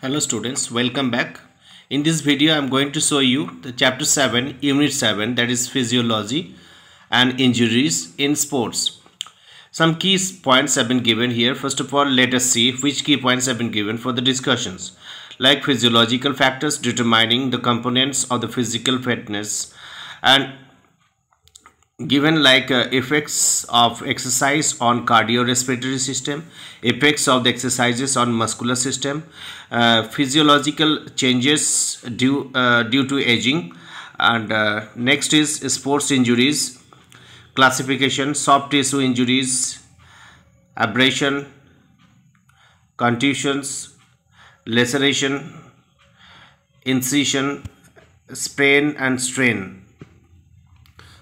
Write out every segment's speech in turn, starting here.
hello students welcome back in this video i'm going to show you the chapter 7 unit 7 that is physiology and injuries in sports some key points have been given here first of all let us see which key points have been given for the discussions like physiological factors determining the components of the physical fitness and given like uh, effects of exercise on cardiorespiratory system effects of the exercises on muscular system uh, physiological changes due uh, due to aging and uh, next is sports injuries classification soft tissue injuries abrasion contusions laceration incision sprain and strain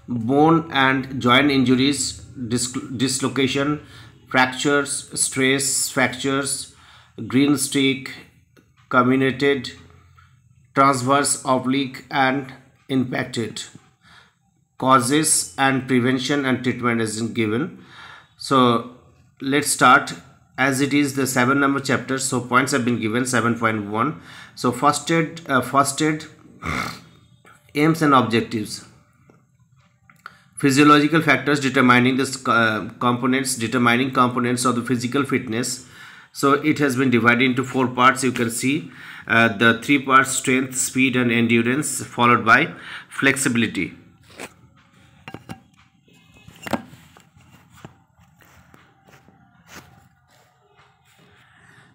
bone and joint injuries, dislocation, fractures, stress fractures, green streak, comminuted, transverse oblique and impacted. Causes and prevention and treatment is given. So let's start as it is the seven number chapter so points have been given 7.1 so first aid uh, first aid aims and objectives physiological factors determining this uh, components determining components of the physical fitness so it has been divided into four parts you can see uh, the three parts strength speed and endurance followed by flexibility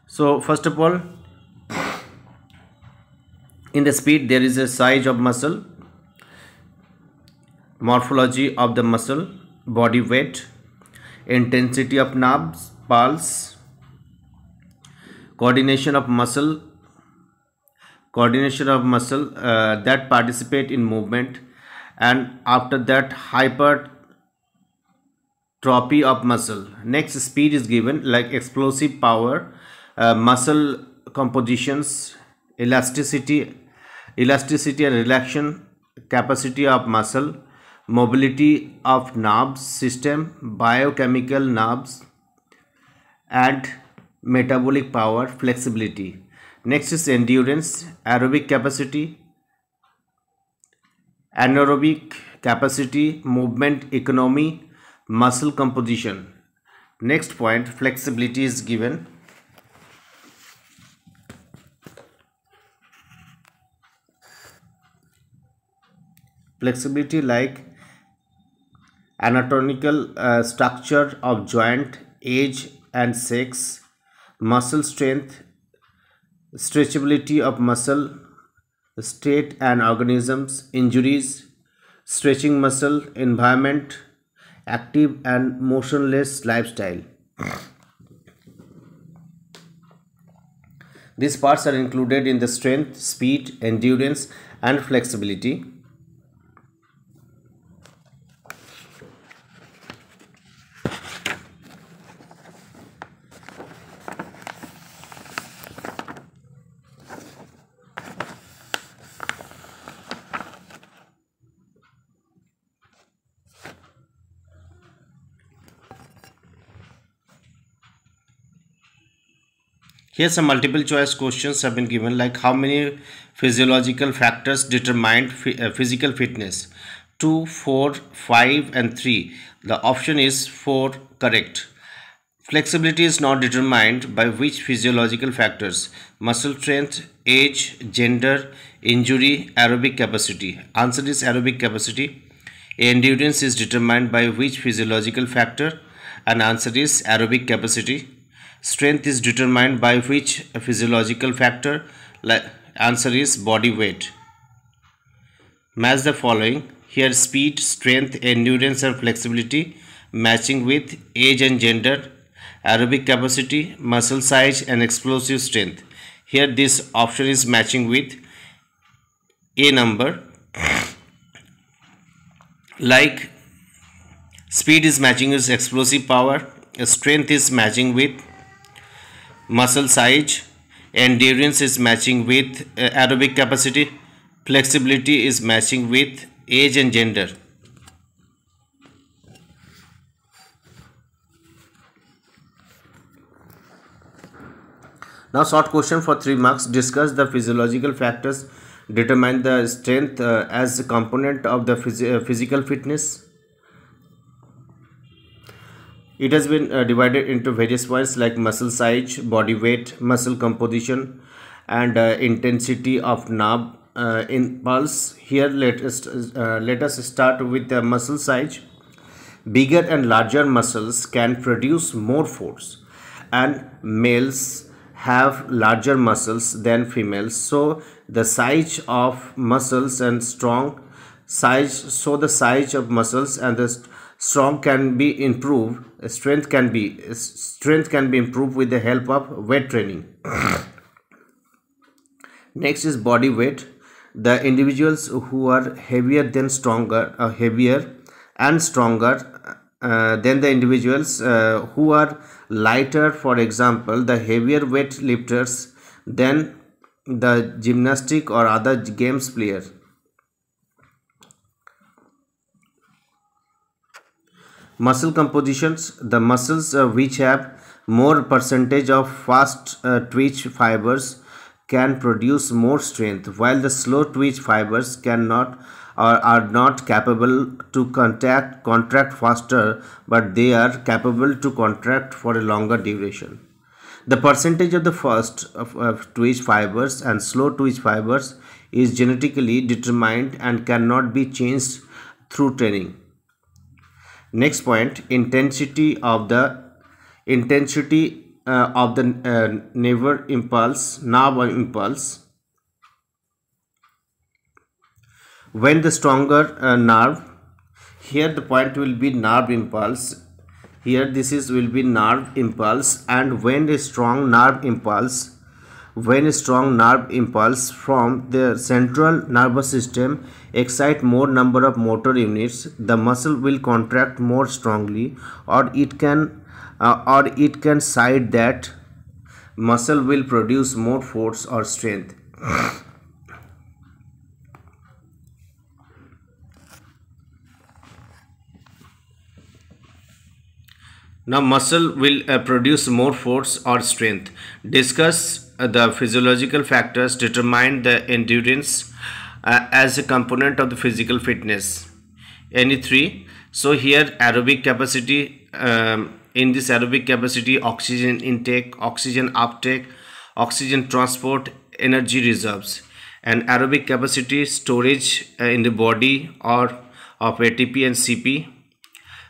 so first of all in the speed there is a size of muscle morphology of the muscle, body weight, intensity of knobs, pulse, coordination of muscle, coordination of muscle uh, that participate in movement and after that hypertrophy of muscle. Next speed is given like explosive power, uh, muscle compositions, elasticity, elasticity and relaxation, capacity of muscle, mobility of nerves system, biochemical nerves and metabolic power, flexibility. Next is endurance, aerobic capacity, anaerobic capacity, movement economy, muscle composition. Next point, flexibility is given. Flexibility like anatomical uh, structure of joint, age and sex, muscle strength, stretchability of muscle, state and organisms, injuries, stretching muscle, environment, active and motionless lifestyle. These parts are included in the strength, speed, endurance and flexibility. Here some multiple choice questions have been given like how many physiological factors determine uh, physical fitness? 2, 4, 5 and 3. The option is 4 correct. Flexibility is not determined by which physiological factors muscle strength, age, gender, injury, aerobic capacity. Answer is aerobic capacity. Endurance is determined by which physiological factor? And answer is aerobic capacity. Strength is determined by which physiological factor? Like answer is body weight. Match the following. Here speed, strength, endurance and flexibility matching with age and gender, aerobic capacity, muscle size and explosive strength. Here this option is matching with a number like speed is matching with explosive power, strength is matching with muscle size, endurance is matching with uh, aerobic capacity, flexibility is matching with age and gender. Now short question for 3 marks. Discuss the physiological factors determine the strength uh, as a component of the phys uh, physical fitness. It has been uh, divided into various points like muscle size, body weight, muscle composition, and uh, intensity of knob uh, impulse. Here, let us, uh, let us start with the muscle size. Bigger and larger muscles can produce more force, and males have larger muscles than females. So, the size of muscles and strong size, so the size of muscles and the strong can be improved strength can be strength can be improved with the help of weight training next is body weight the individuals who are heavier than stronger uh, heavier and stronger uh, than the individuals uh, who are lighter for example the heavier weight lifters than the gymnastic or other games players. muscle compositions the muscles uh, which have more percentage of fast uh, twitch fibers can produce more strength while the slow twitch fibers cannot or are not capable to contact contract faster but they are capable to contract for a longer duration the percentage of the fast of, of twitch fibers and slow twitch fibers is genetically determined and cannot be changed through training next point intensity of the intensity uh, of the uh, never impulse nav impulse when the stronger uh, nerve here the point will be nerve impulse here this is will be nerve impulse and when a strong nerve impulse when a strong nerve impulse from the central nervous system excite more number of motor units the muscle will contract more strongly or it can uh, or it can side that muscle will produce more force or strength now muscle will uh, produce more force or strength discuss uh, the physiological factors determine the endurance uh, as a component of the physical fitness. Any three. So here aerobic capacity, um, in this aerobic capacity, oxygen intake, oxygen uptake, oxygen transport, energy reserves and aerobic capacity storage uh, in the body or of ATP and CP,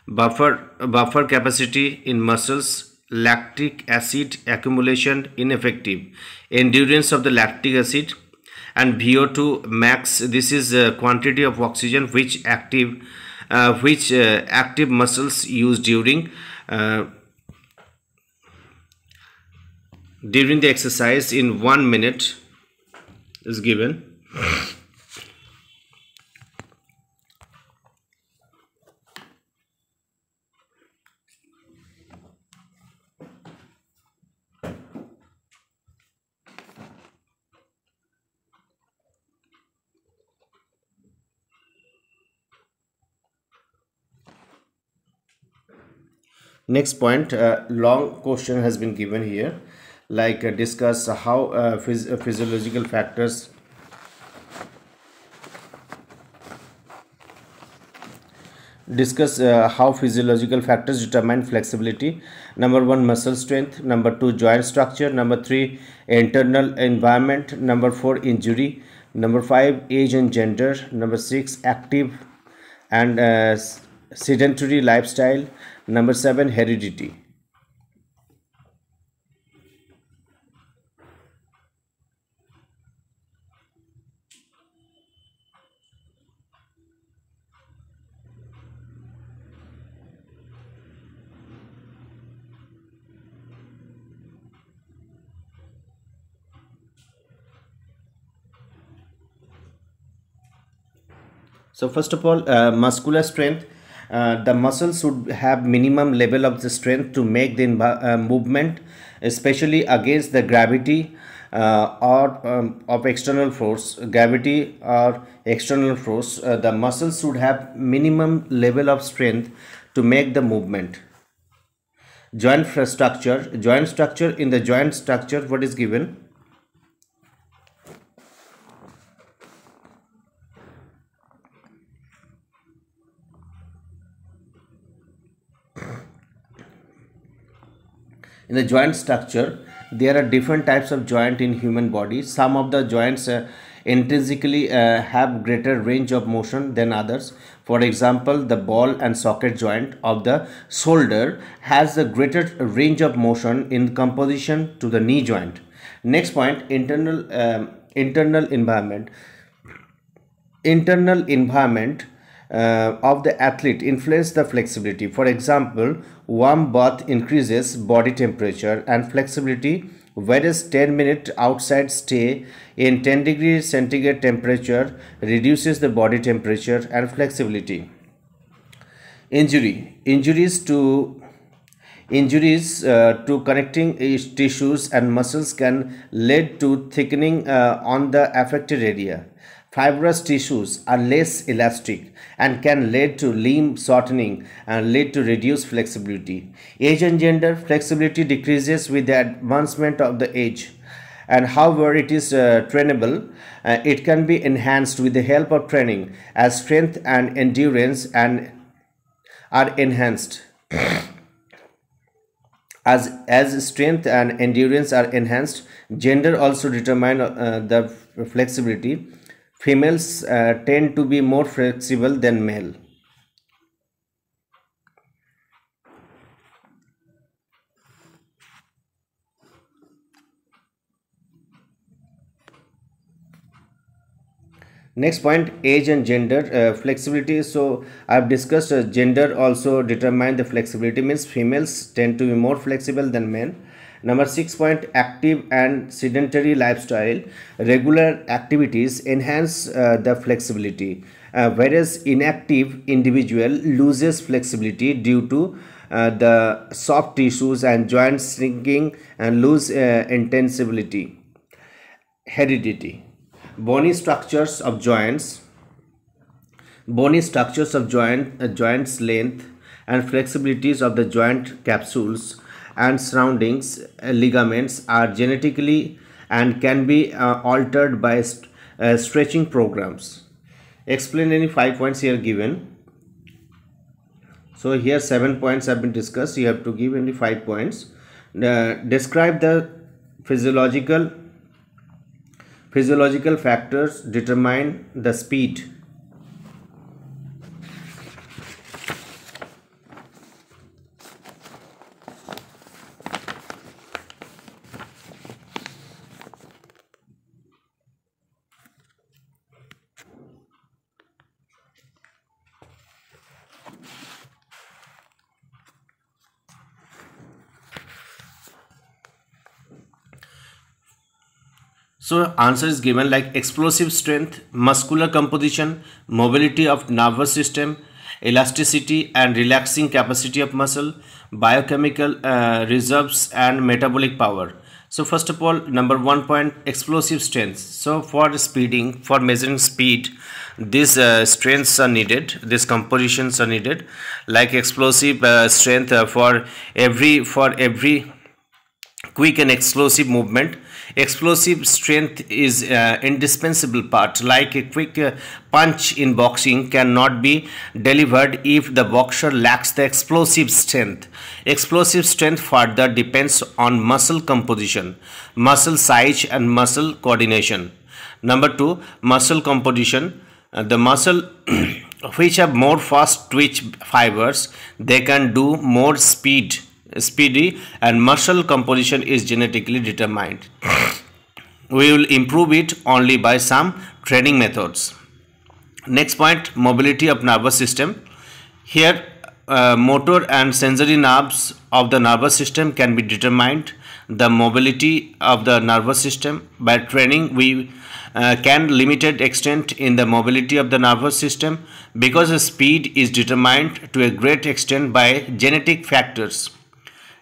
buffer, buffer capacity in muscles lactic acid accumulation ineffective endurance of the lactic acid and VO2 max this is a quantity of oxygen which active uh, which uh, active muscles use during uh, during the exercise in one minute is given next point uh, long question has been given here like uh, discuss how uh, phys uh, physiological factors discuss uh, how physiological factors determine flexibility number one muscle strength number two joint structure number three internal environment number four injury number five age and gender number six active and uh, sedentary lifestyle Number seven, heredity. So first of all, uh, muscular strength uh, the muscles should have minimum level of the strength to make the uh, movement especially against the gravity uh, or um, of external force gravity or external force uh, the muscles should have minimum level of strength to make the movement joint structure joint structure in the joint structure what is given in the joint structure there are different types of joint in human body some of the joints uh, intrinsically uh, have greater range of motion than others for example the ball and socket joint of the shoulder has a greater range of motion in composition to the knee joint next point internal um, internal environment internal environment uh, of the athlete influence the flexibility. For example, warm bath increases body temperature and flexibility whereas 10 minute outside stay in 10 degree centigrade temperature reduces the body temperature and flexibility injury injuries to injuries uh, to connecting tissues and muscles can lead to thickening uh, on the affected area Fibrous tissues are less elastic and can lead to limb shortening and lead to reduced flexibility. Age and gender flexibility decreases with the advancement of the age and however it is uh, trainable uh, it can be enhanced with the help of training as strength and endurance and are enhanced as as strength and endurance are enhanced gender also determine uh, the flexibility females uh, tend to be more flexible than male next point age and gender uh, flexibility so i've discussed uh, gender also determine the flexibility means females tend to be more flexible than men Number six point active and sedentary lifestyle, regular activities enhance uh, the flexibility, uh, whereas inactive individual loses flexibility due to uh, the soft tissues and joints shrinking and lose uh, intensibility. Heredity, bony structures of joints, bony structures of joint uh, joints length and flexibilities of the joint capsules and surroundings uh, ligaments are genetically and can be uh, altered by st uh, stretching programs. Explain any five points here given. So here seven points have been discussed. You have to give any five points. Uh, describe the physiological physiological factors determine the speed So answer is given like explosive strength, muscular composition, mobility of nervous system, elasticity and relaxing capacity of muscle, biochemical uh, reserves and metabolic power. So first of all, number one point, explosive strength. So for speeding, for measuring speed, these uh, strengths are needed, these compositions are needed, like explosive uh, strength uh, for every, for every quick and explosive movement explosive strength is uh, indispensable part like a quick uh, punch in boxing cannot be delivered if the boxer lacks the explosive strength explosive strength further depends on muscle composition muscle size and muscle coordination number 2 muscle composition uh, the muscle which have more fast twitch fibers they can do more speed speedy and muscle composition is genetically determined. we will improve it only by some training methods. Next point, mobility of nervous system. Here, uh, motor and sensory nerves of the nervous system can be determined. The mobility of the nervous system by training we uh, can limited extent in the mobility of the nervous system because the speed is determined to a great extent by genetic factors.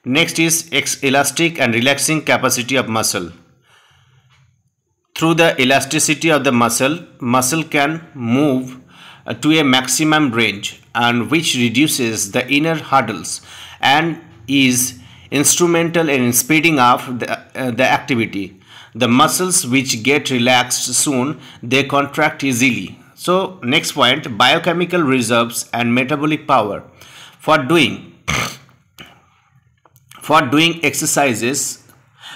Next is elastic and relaxing capacity of muscle. Through the elasticity of the muscle, muscle can move uh, to a maximum range and which reduces the inner hurdles and is instrumental in speeding up the, uh, the activity. The muscles which get relaxed soon, they contract easily. So next point, biochemical reserves and metabolic power. For doing for doing exercises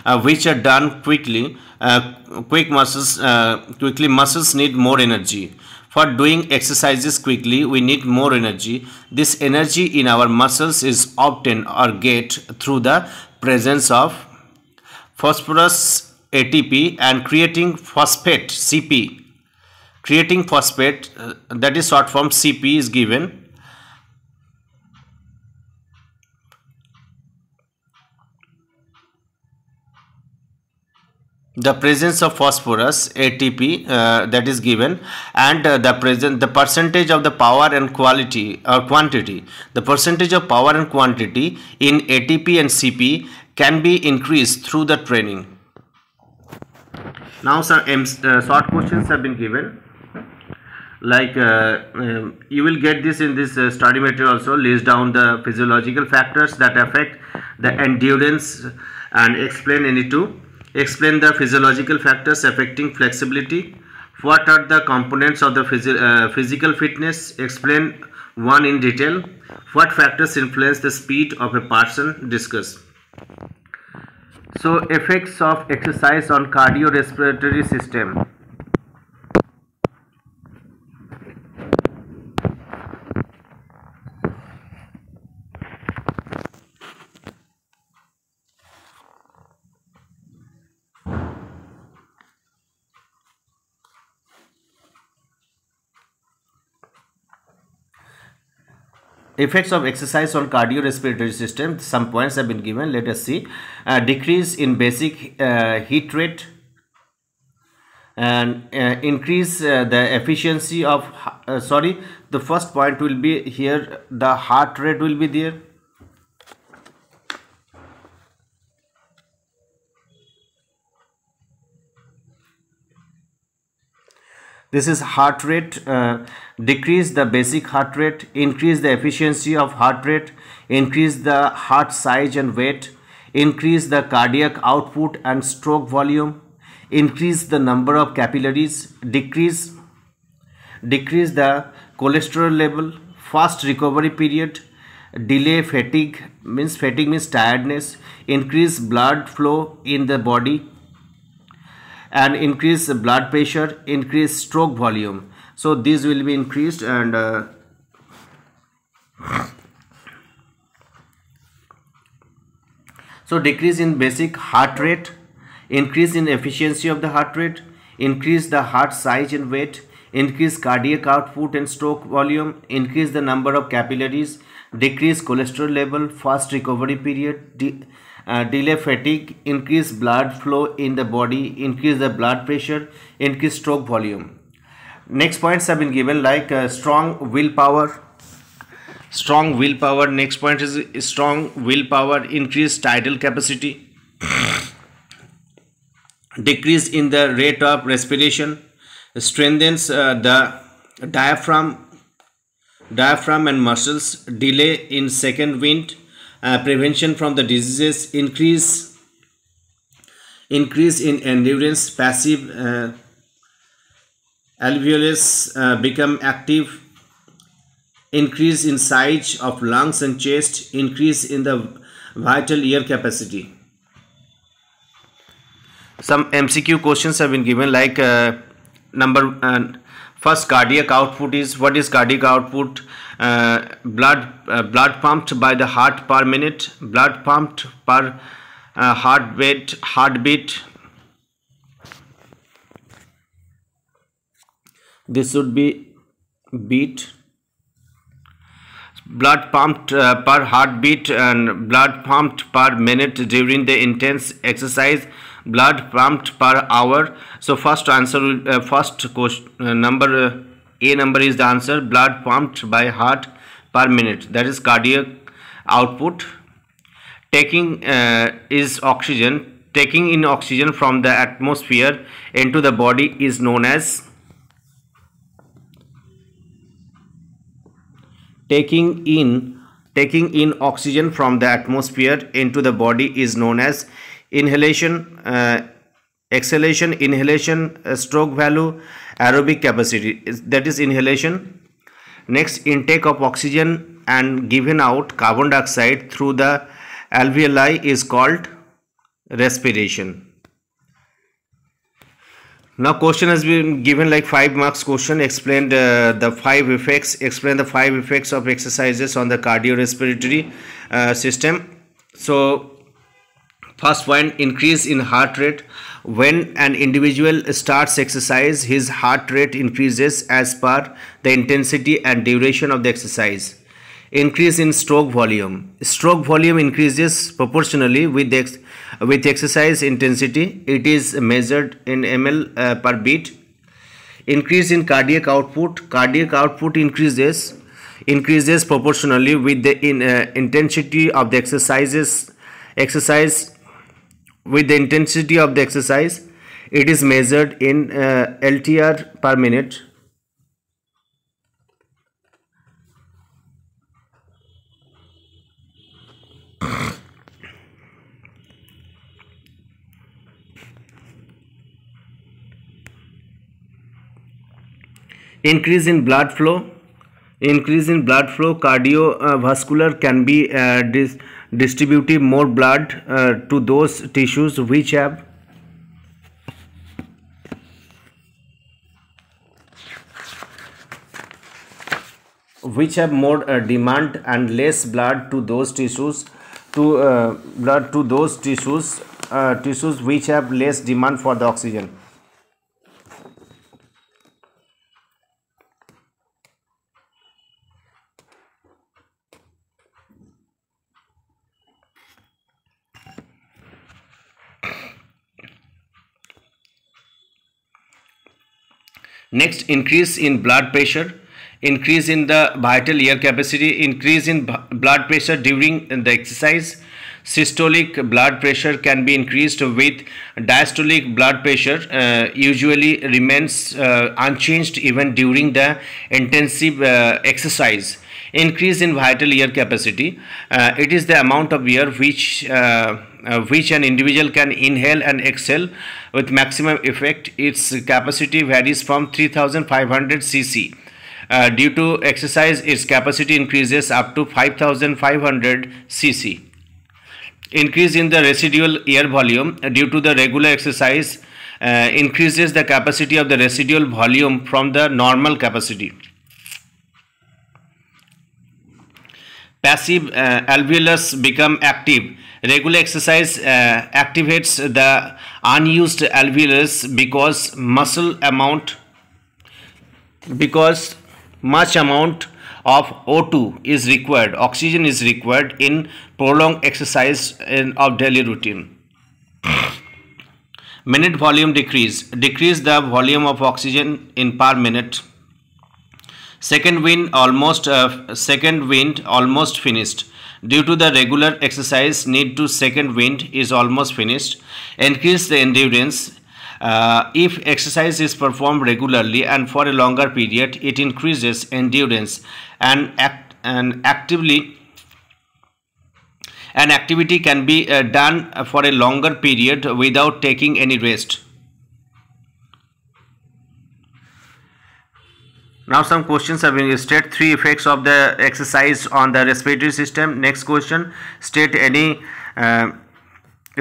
uh, which are done quickly uh, quick muscles uh, quickly muscles need more energy for doing exercises quickly we need more energy this energy in our muscles is obtained or get through the presence of phosphorus ATP and creating phosphate CP creating phosphate uh, that is short form CP is given the presence of phosphorus ATP uh, that is given and uh, the present the percentage of the power and quality or uh, quantity the percentage of power and quantity in ATP and CP can be increased through the training now some uh, short questions have been given like uh, um, you will get this in this uh, study material also lays down the physiological factors that affect the endurance and explain any two Explain the physiological factors affecting flexibility. What are the components of the phys uh, physical fitness? Explain one in detail. What factors influence the speed of a person? Discuss. So effects of exercise on cardiorespiratory system. effects of exercise on cardiorespiratory system some points have been given let us see uh, decrease in basic uh, heat rate and uh, increase uh, the efficiency of uh, sorry the first point will be here the heart rate will be there this is heart rate uh, decrease the basic heart rate increase the efficiency of heart rate increase the heart size and weight increase the cardiac output and stroke volume increase the number of capillaries decrease decrease the cholesterol level fast recovery period delay fatigue means fatigue means tiredness increase blood flow in the body and increase blood pressure increase stroke volume so these will be increased and uh, so decrease in basic heart rate increase in efficiency of the heart rate increase the heart size and weight increase cardiac output and stroke volume increase the number of capillaries decrease cholesterol level fast recovery period uh, delay fatigue, increase blood flow in the body, increase the blood pressure, increase stroke volume. Next points have been given like uh, strong willpower, strong willpower. Next point is strong willpower, increase tidal capacity, decrease in the rate of respiration, strengthens uh, the diaphragm, diaphragm and muscles, delay in second wind, uh, prevention from the diseases, increase increase in endurance, passive uh, alveolus uh, become active, increase in size of lungs and chest, increase in the vital air capacity. Some MCQ questions have been given like uh, number uh, first cardiac output is what is cardiac output uh, blood uh, blood pumped by the heart per minute blood pumped per uh, heartbeat heartbeat this should be beat blood pumped uh, per heartbeat and blood pumped per minute during the intense exercise blood pumped per hour so first answer uh, first question uh, number uh, a number is the answer blood pumped by heart per minute that is cardiac output taking uh, is oxygen taking in oxygen from the atmosphere into the body is known as taking in taking in oxygen from the atmosphere into the body is known as inhalation uh, exhalation inhalation uh, stroke value aerobic capacity that is inhalation next intake of oxygen and given out carbon dioxide through the alveoli is called respiration now question has been given like five marks question explain uh, the five effects explain the five effects of exercises on the cardiorespiratory uh, system so first one increase in heart rate when an individual starts exercise his heart rate increases as per the intensity and duration of the exercise increase in stroke volume stroke volume increases proportionally with the ex with exercise intensity it is measured in ml uh, per beat increase in cardiac output cardiac output increases increases proportionally with the in, uh, intensity of the exercises exercise with the intensity of the exercise it is measured in uh, LTR per minute increase in blood flow increase in blood flow cardiovascular can be uh, distributive more blood uh, to those tissues which have which have more uh, demand and less blood to those tissues to uh, blood to those tissues uh, tissues which have less demand for the oxygen Next, increase in blood pressure, increase in the vital air capacity, increase in blood pressure during the exercise. Systolic blood pressure can be increased with diastolic blood pressure uh, usually remains uh, unchanged even during the intensive uh, exercise. Increase in vital air capacity. Uh, it is the amount of air which, uh, uh, which an individual can inhale and exhale with maximum effect. Its capacity varies from 3500 cc. Uh, due to exercise, its capacity increases up to 5500 cc. Increase in the residual air volume uh, due to the regular exercise uh, increases the capacity of the residual volume from the normal capacity. Passive uh, alveolus become active regular exercise uh, activates the unused alveolus because muscle amount because much amount of O2 is required oxygen is required in prolonged exercise in, of daily routine minute volume decrease decrease the volume of oxygen in per minute second wind almost uh, second wind almost finished due to the regular exercise need to second wind is almost finished. Increase the endurance. Uh, if exercise is performed regularly and for a longer period, it increases endurance and, act and actively an activity can be uh, done for a longer period without taking any rest. Now some questions have been state three effects of the exercise on the respiratory system. Next question state any uh,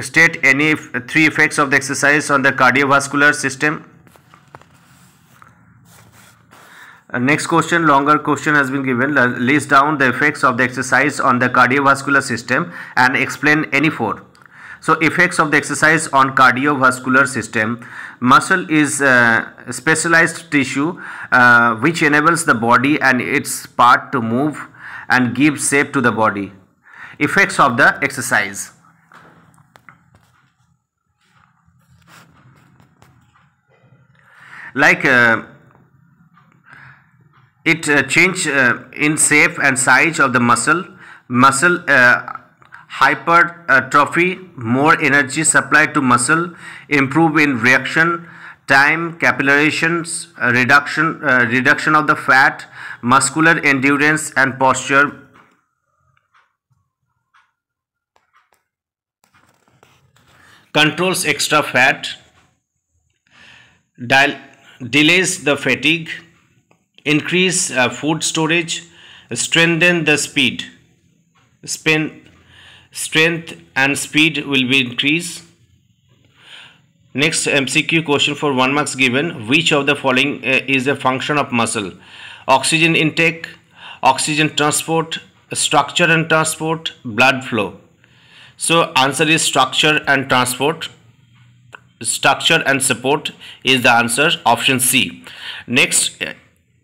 state any three effects of the exercise on the cardiovascular system. Uh, next question longer question has been given list down the effects of the exercise on the cardiovascular system and explain any four. So effects of the exercise on cardiovascular system. Muscle is uh, specialized tissue uh, which enables the body and its part to move and give shape to the body. Effects of the exercise. Like uh, it uh, change uh, in shape and size of the muscle muscle uh, hypertrophy, more energy supplied to muscle, improve in reaction time, capillations, uh, reduction, uh, reduction of the fat, muscular endurance and posture. Controls extra fat, delays the fatigue, increase uh, food storage, strengthen the speed, spin strength and speed will be increased next mcq question for 1 marks given which of the following uh, is a function of muscle oxygen intake oxygen transport structure and transport blood flow so answer is structure and transport structure and support is the answer option c next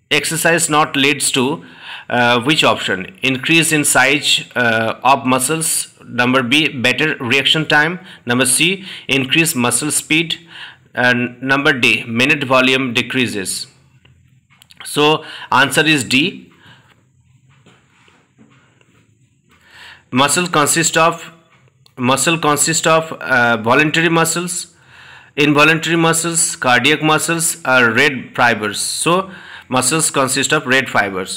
exercise not leads to uh, which option increase in size uh, of muscles number b better reaction time number c increased muscle speed and number d minute volume decreases so answer is d muscle consists of muscle consists of uh, voluntary muscles involuntary muscles cardiac muscles are red fibers so muscles consist of red fibers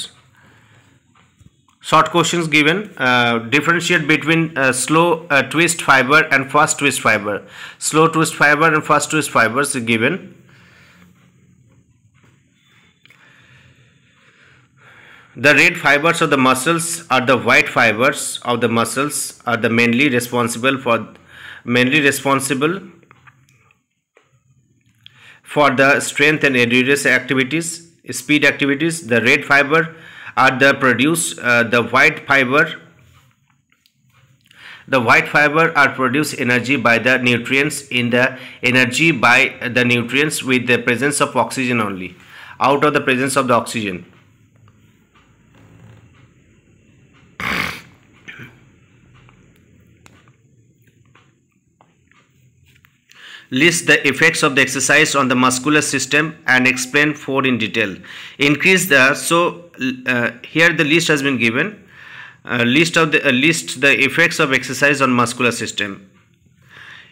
short questions given uh, differentiate between uh, slow uh, twist fiber and fast twist fiber slow twist fiber and fast twist fibers given the red fibers of the muscles are the white fibers of the muscles are the mainly responsible for mainly responsible for the strength and endurance activities speed activities the red fiber are the produce uh, the white fiber the white fiber are produce energy by the nutrients in the energy by the nutrients with the presence of oxygen only out of the presence of the oxygen list the effects of the exercise on the muscular system and explain four in detail increase the so uh, here the list has been given uh, list of the uh, list the effects of exercise on muscular system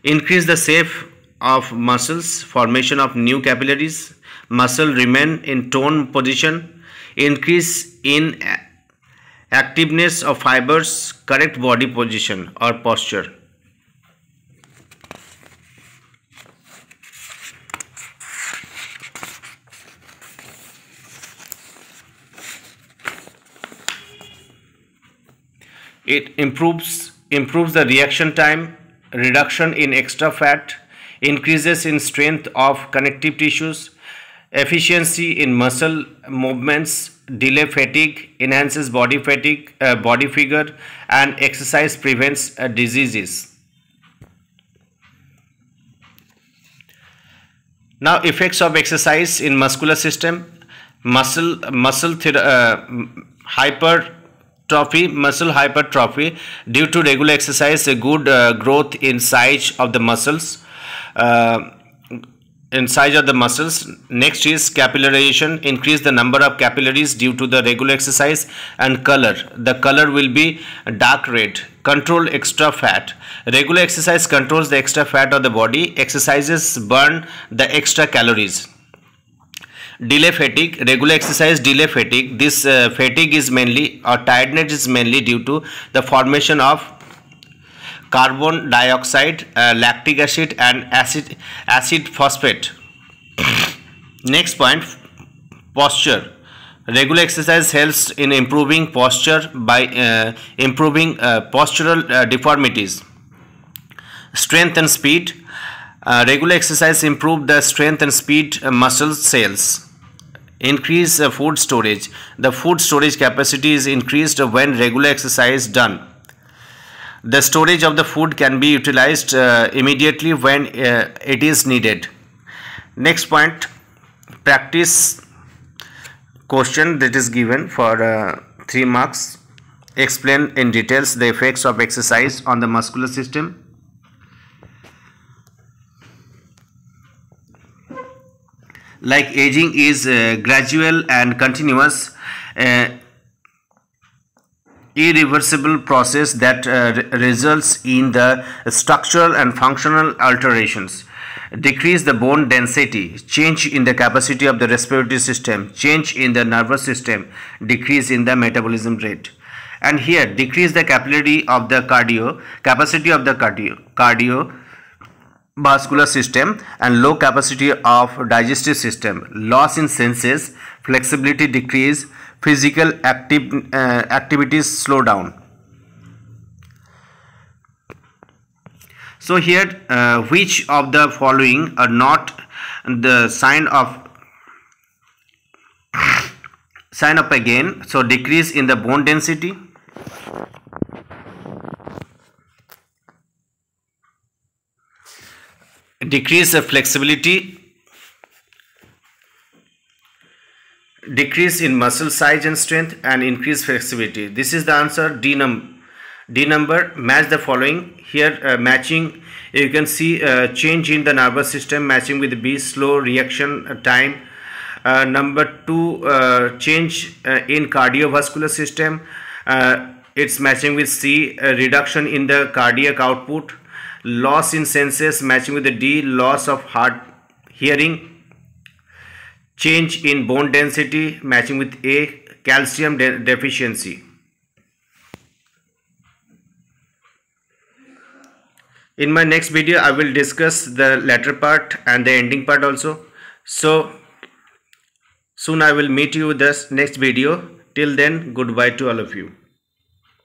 increase the shape of muscles formation of new capillaries muscle remain in tone position increase in activeness of fibers correct body position or posture it improves improves the reaction time reduction in extra fat increases in strength of connective tissues efficiency in muscle movements delay fatigue enhances body fatigue uh, body figure and exercise prevents uh, diseases now effects of exercise in muscular system muscle muscle uh, hyper muscle hypertrophy due to regular exercise a good uh, growth in size of the muscles uh, in size of the muscles next is capillarization increase the number of capillaries due to the regular exercise and color the color will be dark red control extra fat regular exercise controls the extra fat of the body exercises burn the extra calories delay fatigue regular exercise delay fatigue this uh, fatigue is mainly or tiredness is mainly due to the formation of carbon dioxide uh, lactic acid and acid acid phosphate next point posture regular exercise helps in improving posture by uh, improving uh, postural uh, deformities strength and speed uh, regular exercise improve the strength and speed uh, muscle cells increase uh, food storage the food storage capacity is increased when regular exercise done the storage of the food can be utilized uh, immediately when uh, it is needed next point practice question that is given for uh, 3 marks explain in details the effects of exercise on the muscular system like aging is uh, gradual and continuous uh, irreversible process that uh, results in the structural and functional alterations decrease the bone density change in the capacity of the respiratory system change in the nervous system decrease in the metabolism rate and here decrease the capillary of the cardio capacity of the cardio cardio vascular system and low capacity of digestive system loss in senses flexibility decrease physical active uh, activities slow down so here uh, which of the following are not the sign of sign up again so decrease in the bone density decrease the flexibility, decrease in muscle size and strength and increase flexibility. This is the answer D, number. D number match the following here uh, matching you can see uh, change in the nervous system matching with B slow reaction uh, time uh, number two uh, change uh, in cardiovascular system uh, it's matching with C uh, reduction in the cardiac output loss in senses matching with the D, loss of heart hearing, change in bone density matching with A, calcium de deficiency. In my next video, I will discuss the latter part and the ending part also. So, soon I will meet you with this next video. Till then, goodbye to all of you.